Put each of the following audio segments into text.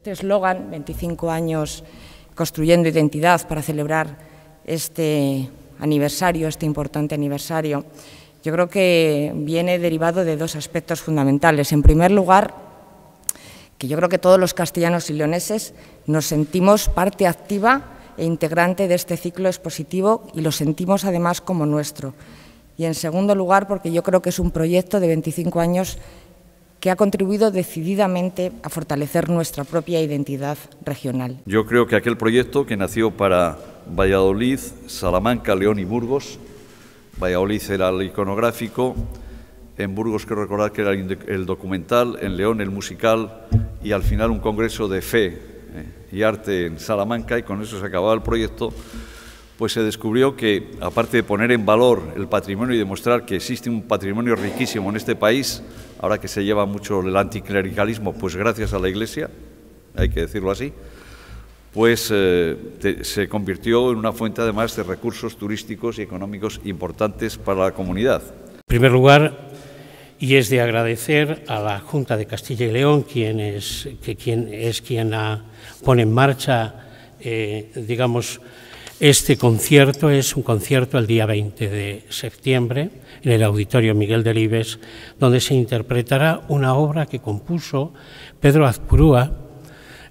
Este eslogan, 25 años construyendo identidad para celebrar este aniversario, este importante aniversario, yo creo que viene derivado de dos aspectos fundamentales. En primer lugar, que yo creo que todos los castellanos y leoneses nos sentimos parte activa e integrante de este ciclo expositivo y lo sentimos además como nuestro. Y en segundo lugar, porque yo creo que es un proyecto de 25 años que ha contribuido decididamente a fortalecer nuestra propia identidad regional. Yo creo que aquel proyecto que nació para Valladolid, Salamanca, León y Burgos, Valladolid era el iconográfico, en Burgos quiero recordar que era el documental, en León el musical y al final un congreso de fe eh, y arte en Salamanca y con eso se acababa el proyecto pues se descubrió que, aparte de poner en valor el patrimonio y demostrar que existe un patrimonio riquísimo en este país, ahora que se lleva mucho el anticlericalismo, pues gracias a la Iglesia, hay que decirlo así, pues eh, se convirtió en una fuente además de recursos turísticos y económicos importantes para la comunidad. En primer lugar, y es de agradecer a la Junta de Castilla y León, quien es, que, quien, es quien pone en marcha, eh, digamos, este concierto es un concierto el día 20 de septiembre en el Auditorio Miguel Delibes, donde se interpretará una obra que compuso Pedro Azpurúa,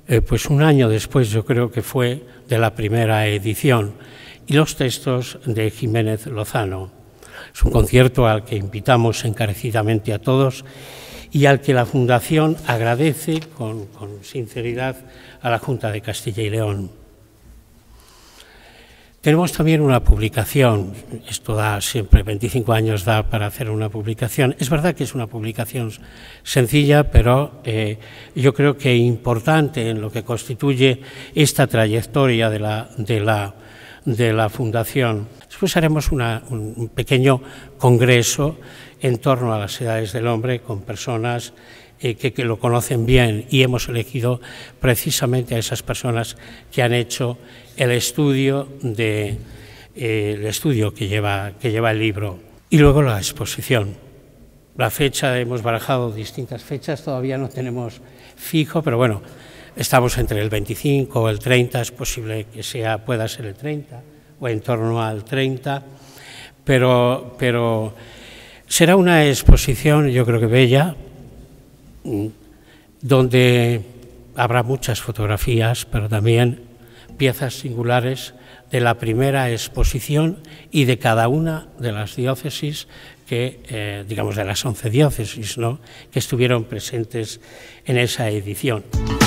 eh, pues un año después yo creo que fue de la primera edición, y los textos de Jiménez Lozano. Es un concierto al que invitamos encarecidamente a todos y al que la Fundación agradece con sinceridad a la Junta de Castilla y León. Tenemos también una publicación, esto da siempre 25 años da para hacer una publicación. Es verdad que es una publicación sencilla, pero eh, yo creo que importante en lo que constituye esta trayectoria de la, de la, de la Fundación. Después haremos un pequeño congreso en torno a las edades del hombre con personas eh, que, lo conocen bien y hemos elegido precisamente a esas personas que han hecho el estudio, de, eh, el estudio que, lleva, que lleva el libro. Y luego la exposición. La fecha, hemos barajado distintas fechas, todavía no tenemos fijo, pero bueno, estamos entre el 25 o el 30, es posible que sea, pueda ser el 30 o en torno al 30, pero, pero será una exposición yo creo que bella, donde habrá muchas fotografías, pero también piezas singulares de la primera exposición y de cada una de las diócesis que, eh, digamos, de las once diócesis, ¿no? que estuvieron presentes en esa edición.